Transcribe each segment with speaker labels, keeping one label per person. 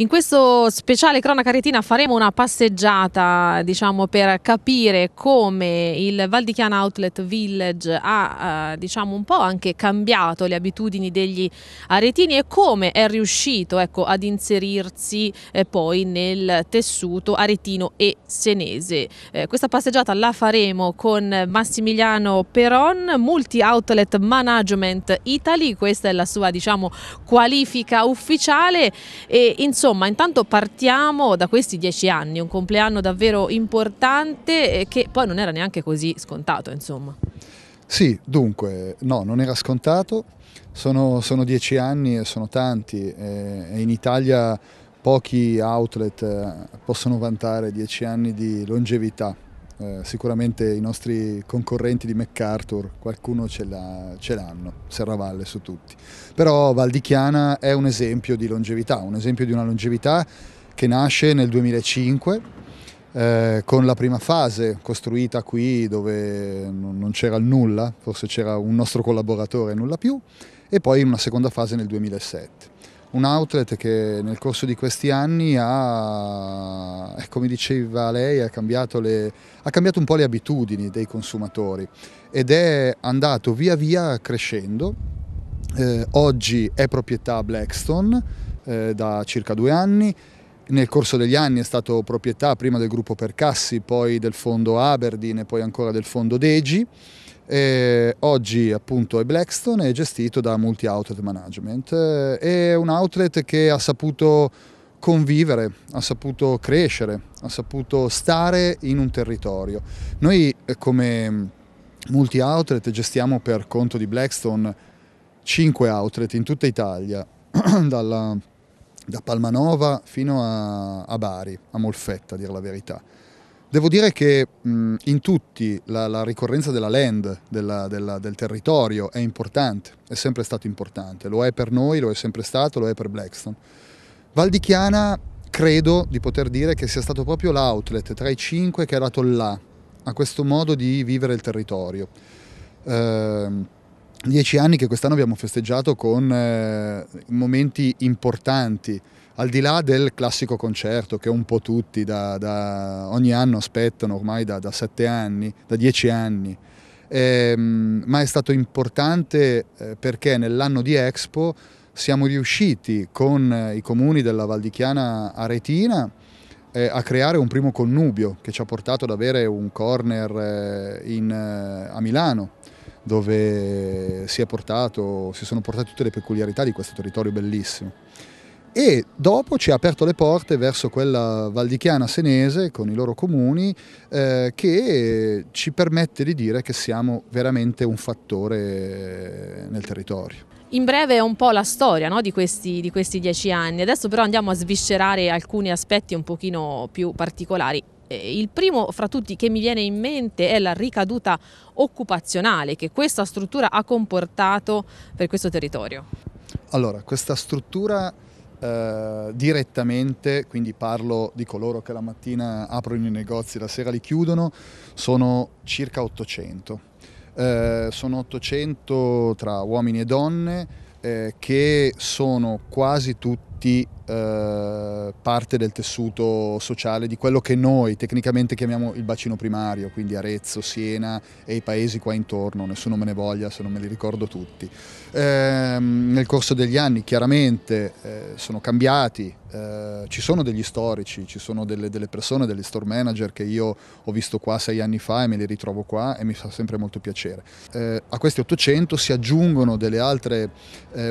Speaker 1: In questo speciale Cronaca Retina faremo una passeggiata diciamo, per capire come il Val di Chiana Outlet Village ha eh, diciamo, un po' anche cambiato le abitudini degli aretini e come è riuscito ecco, ad inserirsi eh, poi nel tessuto aretino e senese. Eh, questa passeggiata la faremo con Massimiliano Peron, Multi Outlet Management Italy, questa è la sua diciamo, qualifica ufficiale e insomma Insomma, intanto partiamo da questi dieci anni, un compleanno davvero importante eh, che poi non era neanche così scontato, insomma.
Speaker 2: Sì, dunque, no, non era scontato, sono, sono dieci anni e sono tanti e, eh, e in Italia pochi outlet eh, possono vantare dieci anni di longevità eh, sicuramente i nostri concorrenti di MacArthur, qualcuno ce, l'hanno, Serravalle su tutti. Però Val di Chiana è un esempio di longevità, un esempio di una longevità che nasce nel 2005 eh, con la prima fase costruita qui dove non c'era nulla, forse c'era un nostro collaboratore e nulla più, e poi una seconda fase nel 2007 un outlet che nel corso di questi anni ha, eh, come diceva lei, ha cambiato, le, ha cambiato un po' le abitudini dei consumatori ed è andato via via crescendo. Eh, oggi è proprietà Blackstone eh, da circa due anni, nel corso degli anni è stato proprietà prima del gruppo Percassi, poi del fondo Aberdeen e poi ancora del fondo Degi. E eh, oggi appunto è Blackstone, è gestito da Multi Outlet Management, eh, è un outlet che ha saputo convivere, ha saputo crescere, ha saputo stare in un territorio. Noi eh, come Multi Outlet gestiamo per conto di Blackstone 5 outlet in tutta Italia, dalla, da Palmanova fino a, a Bari, a Molfetta a dire la verità. Devo dire che mh, in tutti la, la, ricorrenza della land, della, della, del territorio, è importante, è sempre stato importante, lo è per noi, lo è sempre stato, lo è per Blackstone. Val di Chiana credo di poter dire che sia stato proprio l'outlet tra i cinque che ha dato là a questo modo di vivere il territorio. Eh, dieci anni che quest'anno abbiamo festeggiato con eh, momenti importanti al di là del classico concerto che un po' tutti da, da ogni anno aspettano ormai da, da sette anni, da dieci anni, eh, ma è stato importante eh, perché nell'anno di Expo siamo riusciti con eh, i comuni della Val di Chiana Aretina eh, a creare un primo connubio che ci ha portato ad avere un corner eh, in, a Milano dove si, portato, si sono portate tutte le peculiarità di questo territorio bellissimo e dopo ci ha aperto le porte verso quella valdichiana senese con i loro comuni eh, che ci permette di dire che siamo veramente un fattore nel territorio.
Speaker 1: In breve è un po' la storia no, di, questi, di questi dieci anni, adesso però andiamo a sviscerare alcuni aspetti un pochino più particolari il primo fra tutti che mi viene in mente è la ricaduta occupazionale che questa struttura ha comportato per questo territorio.
Speaker 2: Allora, questa struttura eh, direttamente, quindi parlo di coloro che la mattina aprono i negozi, la sera li chiudono, sono circa 800. Eh, sono 800 tra uomini e donne eh, che sono quasi tutti tutti eh, parte del tessuto sociale di quello che noi tecnicamente chiamiamo il bacino primario, quindi Arezzo, Siena e i paesi qua intorno, nessuno me ne voglia se non me li ricordo tutti. Ehm, nel corso degli anni chiaramente eh, sono cambiati, eh, ci sono degli storici, ci sono delle, persone, degli store manager che io ho visto qua sei anni fa e me li ritrovo qua e mi fa sempre molto piacere. a questi 800 si aggiungono delle altre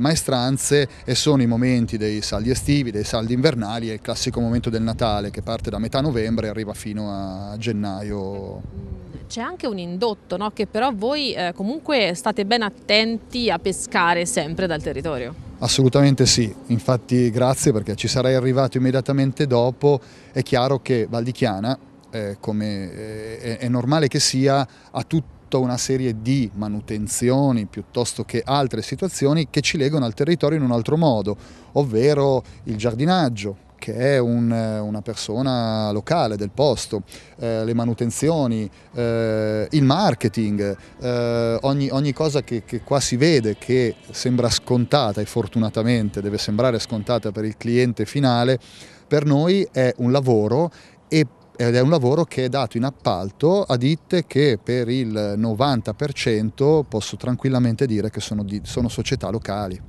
Speaker 2: maestranze e sono i momenti dei salti saldi estivi, dei saldi invernali, è il classico momento del Natale che parte da metà novembre e arriva fino a gennaio
Speaker 1: c'è anche un indotto no? che però voi eh, comunque state ben attenti a pescare sempre dal territorio.
Speaker 2: Assolutamente sì, infatti grazie perché ci sarei arrivato immediatamente dopo, è chiaro che Valdichiana, eh, come eh, è, è normale che sia, ha tutto tutta una serie di manutenzioni piuttosto che altre situazioni che ci legano al territorio in un altro modo, ovvero il giardinaggio, che è un, eh, una persona locale del posto, eh, le manutenzioni, eh, il marketing, eh, ogni, ogni, cosa che, che, qua si vede che sembra scontata e fortunatamente deve sembrare scontata per il cliente finale, per noi è un lavoro e ed è un lavoro che è dato in appalto a ditte che per il 90% posso tranquillamente dire che sono, di, sono società locali.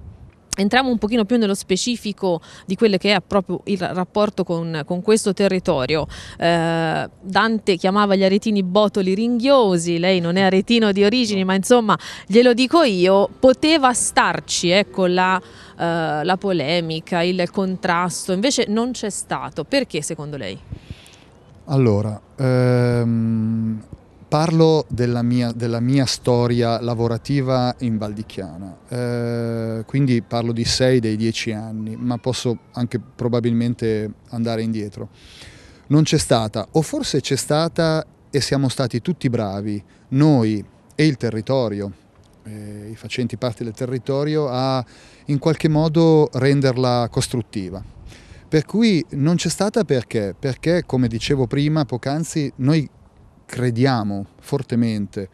Speaker 1: Entriamo un pochino più nello specifico di quello che è proprio il rapporto con, con questo territorio. Eh, Dante chiamava gli aretini botoli ringhiosi, lei non è aretino di origini, ma insomma glielo dico io, poteva starci ecco, la, eh, la polemica, il contrasto, invece non c'è stato. Perché secondo lei?
Speaker 2: Allora, ehm, parlo della mia, della mia, storia lavorativa in Valdichiana, eh, quindi parlo di 6 dei 10 anni, ma posso anche probabilmente andare indietro. Non c'è stata, o forse c'è stata e siamo stati tutti bravi, noi e il territorio, eh, i facenti parte del territorio, a in qualche modo renderla costruttiva. Per cui non c'è stata perché? Perché, come dicevo prima, poc'anzi, noi crediamo fortemente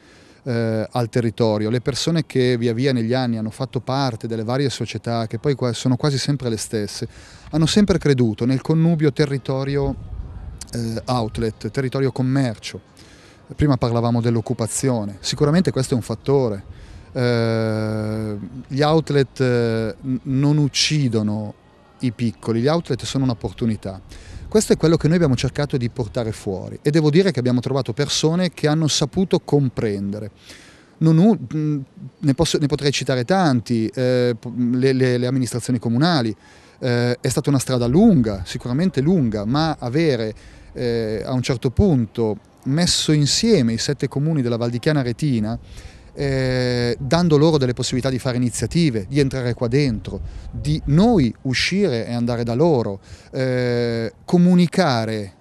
Speaker 2: eh, al territorio. Le persone che via via negli anni hanno fatto parte delle varie società, che poi sono quasi sempre le stesse, hanno sempre creduto nel connubio territorio eh, outlet, territorio commercio. Prima parlavamo dell'occupazione, sicuramente questo è un fattore. Eh, gli outlet eh, non uccidono i piccoli, gli outlet sono un'opportunità. Questo è quello che noi abbiamo cercato di portare fuori e devo dire che abbiamo trovato persone che hanno saputo comprendere. Ho, ne, posso, ne, potrei citare tanti, eh, le, le, le, amministrazioni comunali, eh, è stata una strada lunga, sicuramente lunga, ma avere eh, a un certo punto messo insieme i sette comuni della Valdichiana Retina eh, dando loro delle possibilità di fare iniziative, di entrare qua dentro, di noi uscire e andare da loro, eh, comunicare,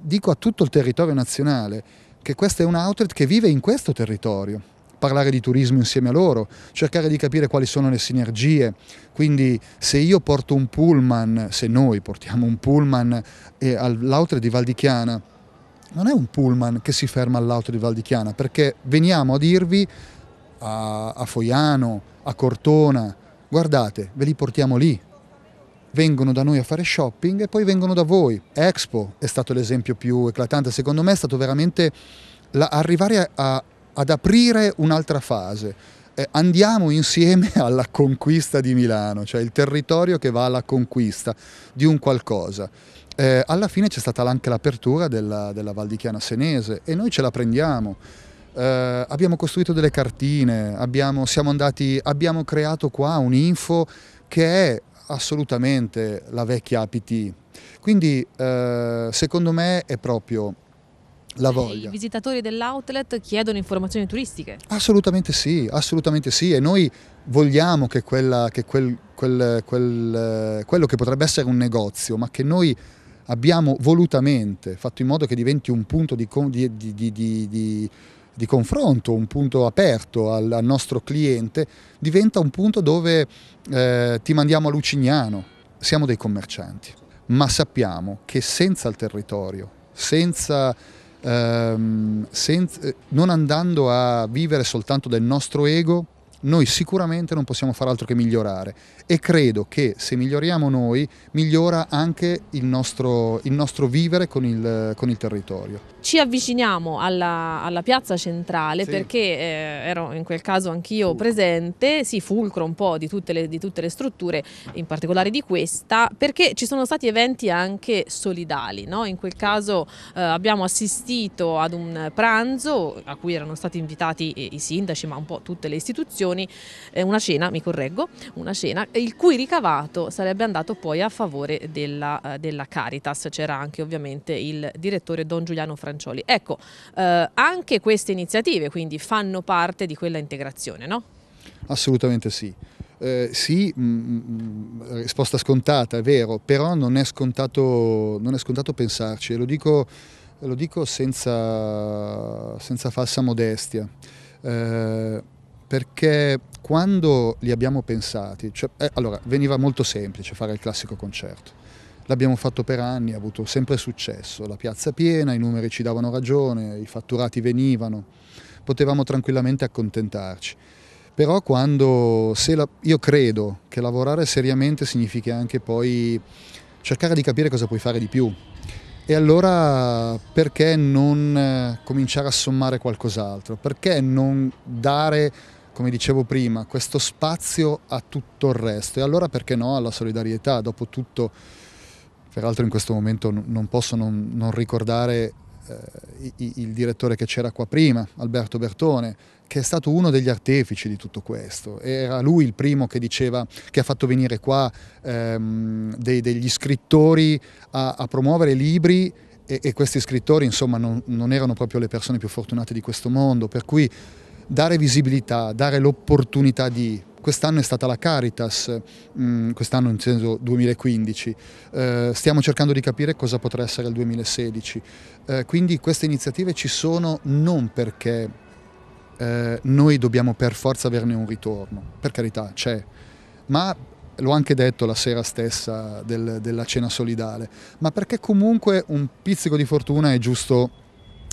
Speaker 2: dico a tutto il territorio nazionale, che questa è un outlet che vive in questo territorio, parlare di turismo insieme a loro, cercare di capire quali sono le sinergie, quindi se io porto un pullman, se noi portiamo un pullman eh, all'outlet di Valdichiana, non è un pullman che si ferma all'auto di Valdichiana, perché veniamo a dirvi a, a Foiano, a Cortona, guardate, ve li portiamo lì, vengono da noi a fare shopping e poi vengono da voi. Expo è stato l'esempio più eclatante, secondo me è stato veramente la, arrivare a, ad aprire un'altra fase eh, andiamo insieme alla conquista di Milano, cioè il territorio che va alla conquista di un qualcosa. Eh, alla fine c'è stata anche l'apertura della, della Val di Chiana Senese e noi ce la prendiamo. Eh, abbiamo costruito delle cartine, abbiamo, andati, abbiamo creato qua un'info che è assolutamente la vecchia APT. Quindi eh, secondo me è proprio la voglia. I
Speaker 1: visitatori dell'outlet chiedono informazioni turistiche.
Speaker 2: Assolutamente sì, assolutamente sì. E noi vogliamo che, quella, che quel, quel, quel, eh, quello che potrebbe essere un negozio, ma che noi abbiamo volutamente fatto in modo che diventi un punto di, di, di, di confronto, un punto aperto al, al, nostro cliente, diventa un punto dove eh, ti mandiamo a Lucignano. Siamo dei commercianti, ma sappiamo che senza il territorio, senza ehm, senza, eh, non andando a vivere soltanto del nostro ego, noi sicuramente non possiamo fare altro che migliorare e credo che se miglioriamo noi migliora anche il nostro, il nostro vivere con il, con il territorio
Speaker 1: ci avviciniamo alla, alla piazza centrale sì. perché eh, ero in quel caso anch'io presente, sì, fulcro un po' di tutte, le, di tutte, le, strutture, in particolare di questa, perché ci sono stati eventi anche solidali. No? In quel caso eh, abbiamo assistito ad un pranzo a cui erano stati invitati i sindaci, ma un po' tutte le istituzioni, eh, una cena, mi correggo, una cena, il cui ricavato sarebbe andato poi a favore della, eh, della Caritas. C'era anche ovviamente il direttore Don Giuliano Francesco Francioli. Ecco, eh, anche queste iniziative quindi fanno parte di quella integrazione, no?
Speaker 2: Assolutamente sì. Eh, sì, mh, mm, mm, mm, risposta scontata, è vero, però non è scontato, non è scontato pensarci lo dico, lo dico senza, senza, falsa modestia. Eh, perché quando li abbiamo pensati, cioè, eh, allora veniva molto semplice fare il classico concerto, L'abbiamo fatto per anni, ha avuto sempre successo, la piazza piena, i numeri ci davano ragione, i fatturati venivano, potevamo tranquillamente accontentarci. Però quando, la, io credo che lavorare seriamente significa anche poi cercare di capire cosa puoi fare di più. E allora perché non eh, cominciare a sommare qualcos'altro? Perché non dare, come dicevo prima, questo spazio a tutto il resto? E allora perché no alla solidarietà? Dopotutto... tutto Peraltro in questo momento non posso non, non ricordare eh, il, il direttore che c'era qua prima, Alberto Bertone, che è stato uno degli artefici di tutto questo. Era lui il primo che diceva, che ha fatto venire qua ehm, dei, degli scrittori a, a promuovere libri e, e, questi scrittori insomma non, non erano proprio le persone più fortunate di questo mondo, per cui dare visibilità, dare l'opportunità di quest'anno è stata la Caritas, mm, quest'anno in senso 2015, eh, stiamo cercando di capire cosa potrà essere il 2016, eh, quindi queste iniziative ci sono non perché eh, noi dobbiamo per forza averne un ritorno, per carità c'è, ma l'ho anche detto la sera stessa del, della cena solidale, ma perché comunque un pizzico di fortuna è giusto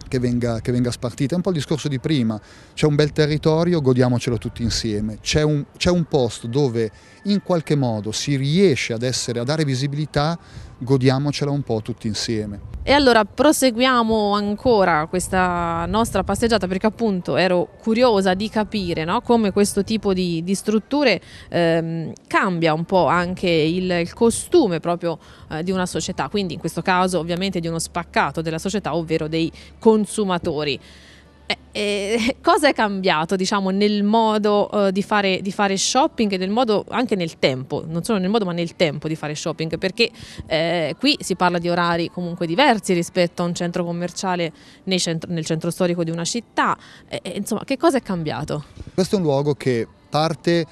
Speaker 2: che venga, che venga, spartita. È un po' il discorso di prima, c'è un bel territorio, godiamocelo tutti insieme, c'è un, c'è un posto dove in qualche modo si riesce ad essere, a dare visibilità, godiamocela un po' tutti insieme.
Speaker 1: E allora proseguiamo ancora questa nostra passeggiata perché appunto ero curiosa di capire no, come questo tipo di, di strutture ehm, cambia un po' anche il, il costume proprio eh, di una società, quindi in questo caso ovviamente di uno spaccato della società, ovvero dei consumi consumatori. Eh, eh, cosa è cambiato diciamo, nel modo eh, di, fare, di, fare, shopping e nel modo, anche nel tempo, non solo nel modo ma nel tempo di fare shopping? Perché eh, qui si parla di orari comunque diversi rispetto a un centro commerciale centro, nel centro storico di una città. Eh, eh, insomma, che cosa è cambiato?
Speaker 2: Questo è un luogo che parte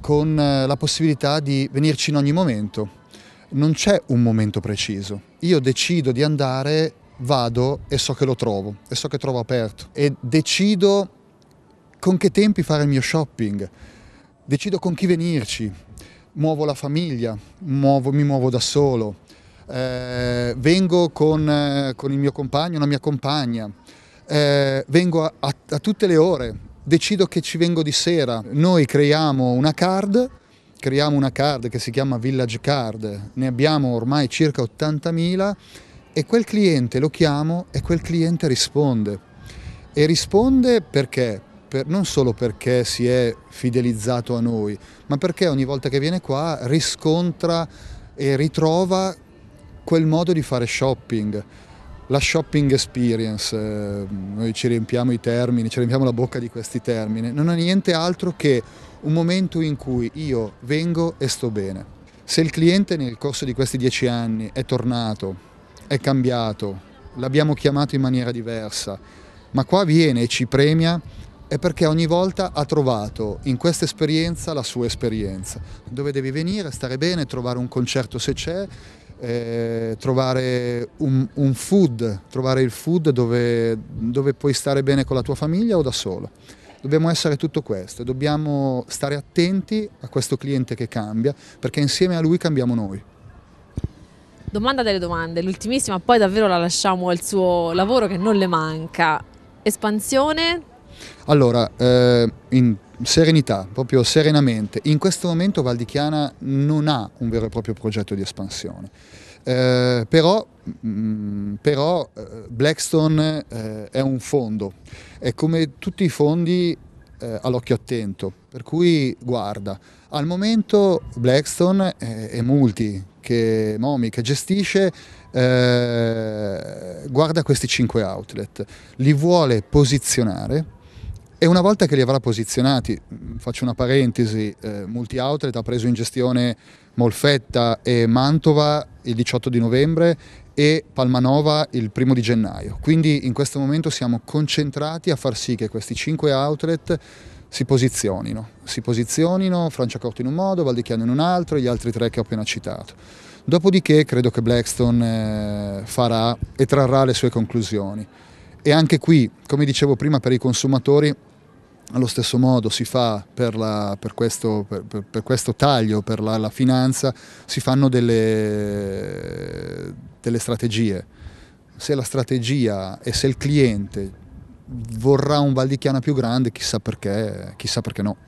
Speaker 2: con la possibilità di venirci in ogni momento. Non c'è un momento preciso. Io decido di andare vado e so che lo trovo, e so che trovo aperto, e decido con che tempi fare il mio shopping, decido con chi venirci, muovo la famiglia, muovo, mi muovo da solo, eh, vengo con, eh, con, il mio compagno, una mia compagna, eh, vengo a, a, a tutte le ore, decido che ci vengo di sera. Noi creiamo una card creiamo una card che si chiama Village Card, ne abbiamo ormai circa 80.000 e quel cliente lo chiamo e quel cliente risponde. E risponde perché? Per, non solo perché si è fidelizzato a noi, ma perché ogni volta che viene qua riscontra e ritrova quel modo di fare shopping, la shopping experience, eh, noi ci riempiamo i termini, ci riempiamo la bocca di questi termini, non è niente altro che un momento in cui io vengo e sto bene. Se il cliente nel corso di questi dieci anni è tornato è cambiato, l'abbiamo chiamato in maniera diversa, ma qua viene e ci premia è perché ogni volta ha trovato in questa esperienza la sua esperienza, dove devi venire, stare bene, trovare un concerto se c'è, eh, trovare un, un, food, trovare il food dove, dove puoi stare bene con la tua famiglia o da solo. Dobbiamo essere tutto questo, dobbiamo stare attenti a questo cliente che cambia, perché insieme a lui cambiamo noi.
Speaker 1: Domanda delle domande, l'ultimissima, poi davvero la lasciamo al suo lavoro che non le manca. Espansione?
Speaker 2: Allora, eh, in serenità, proprio serenamente, in questo momento Valdichiana non ha un vero e proprio progetto di espansione. Eh, però, mh, mm, però eh, Blackstone eh, è un fondo, è come tutti i fondi eh, all'occhio attento, per cui guarda, al momento Blackstone è, eh, è multi, che Momi, che gestisce, eh, guarda questi 5 outlet, li vuole posizionare e una volta che li avrà posizionati, mm, faccio una parentesi, eh, Multi Outlet ha preso in gestione Molfetta e Mantova il 18 di novembre e Palmanova il primo di gennaio. Quindi in questo momento siamo concentrati a far sì che questi 5 outlet si posizionino, si posizionino Francia Franciacorta in un modo, Valdichiano in un altro e gli altri tre che ho appena citato. Dopodiché credo che Blackstone eh, farà e trarrà le sue conclusioni. E anche qui, come dicevo prima, per i consumatori allo stesso modo si fa per, la, per, questo, per, per questo, taglio, per la, la finanza, si fanno delle, delle strategie. Se la strategia e se il cliente vorrà un Valdichiana più grande, chissà perché, chissà perché no.